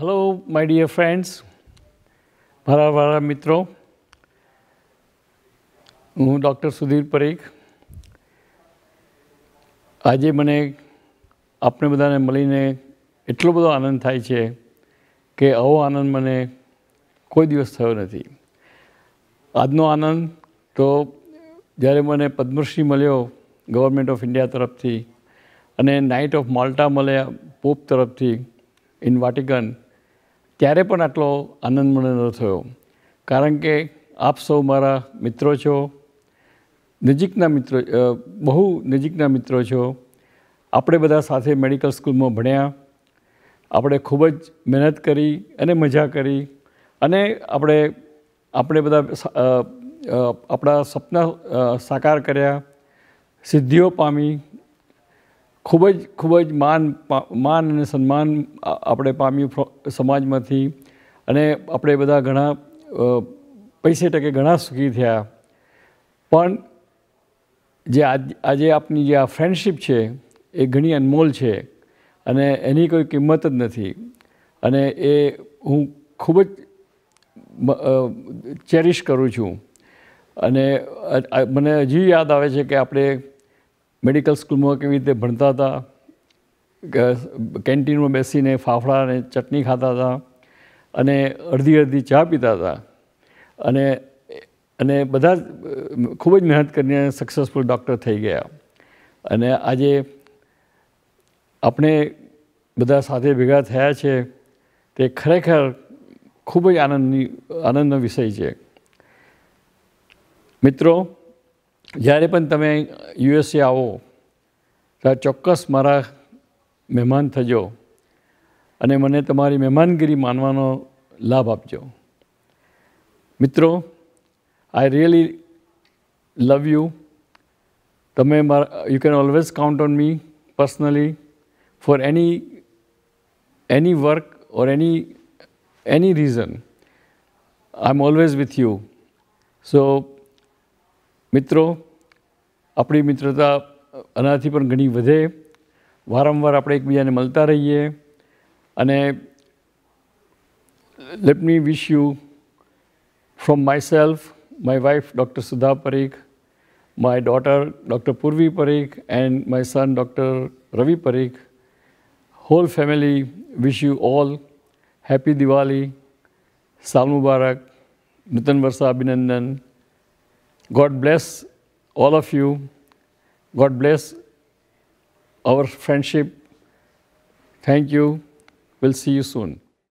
Hello my dear friends મારા વાળા મિત્રો હું ડૉક્ટર સુધીર પરીખ આજે મને આપણે બધાને મળીને એટલો બધો આનંદ થાય છે કે આવો આનંદ મને કોઈ દિવસ થયો નથી આજનો આનંદ તો જ્યારે મને પદ્મશ્રી મળ્યો ગવર્મેન્ટ ઓફ ઇન્ડિયા તરફથી અને નાઇટ ઓફ માલ્ટા મળ્યા પોપ તરફથી ઇન વાટિકન ત્યારે પણ આટલો આનંદ મને ન થયો કારણ કે આપ સૌ મારા મિત્રો છો નજીકના મિત્રો બહુ નજીકના મિત્રો છો આપણે બધા સાથે મેડિકલ સ્કૂલમાં ભણ્યા આપણે ખૂબ જ મહેનત કરી અને મજા કરી અને આપણે આપણે બધા આપણા સપના સાકાર કર્યા સિદ્ધિઓ પામી ખૂબ જ ખૂબ જ માન માન અને સન્માન આપણે પામ્યું સમાજમાંથી અને આપણે બધા ઘણા પૈસે ટકે ઘણા સુખી થયા પણ જે આજે આપની જે આ ફ્રેન્ડશીપ છે એ ઘણી અનમોલ છે અને એની કોઈ કિંમત જ નથી અને એ હું ખૂબ જ ચેરિશ કરું છું અને મને હજી યાદ આવે છે કે આપણે મેડિકલ સ્કૂલમાં કેવી રીતે ભણતા હતા કેન્ટીનમાં બેસીને ફાફડા અને ચટણી ખાતા હતા અને અડધી અડધી ચા પીતા હતા અને અને બધા ખૂબ જ મહેનત કરીને સક્સેસફુલ ડૉક્ટર થઈ ગયા અને આજે આપણે બધા સાથે ભેગા થયા છે તે ખરેખર ખૂબ જ આનંદની આનંદનો વિષય છે મિત્રો જ્યારે પણ તમે યુએસએ આવો ત્યારે ચોક્કસ મારા મહેમાન થજો અને મને તમારી મહેમાનગીરી માનવાનો લાભ આપજો મિત્રો આઈ રિયલી લવ યુ તમે મારા you can always count on me personally for any any work or any any reason I am always with you so મિત્રો આપણી મિત્રતા આનાથી પણ ઘણી વધે વારંવાર આપણે એકબીજાને મળતા રહીએ અને let me wish you from myself my wife doctor Sudha Parikh my daughter doctor Purvi Parikh and my son doctor Ravi Parikh whole family wish you all happy Diwali સાલ મુબારક નૂતન વર્ષા અભિનંદન god bless all of you. God bless our friendship. Thank you. We'll see you soon.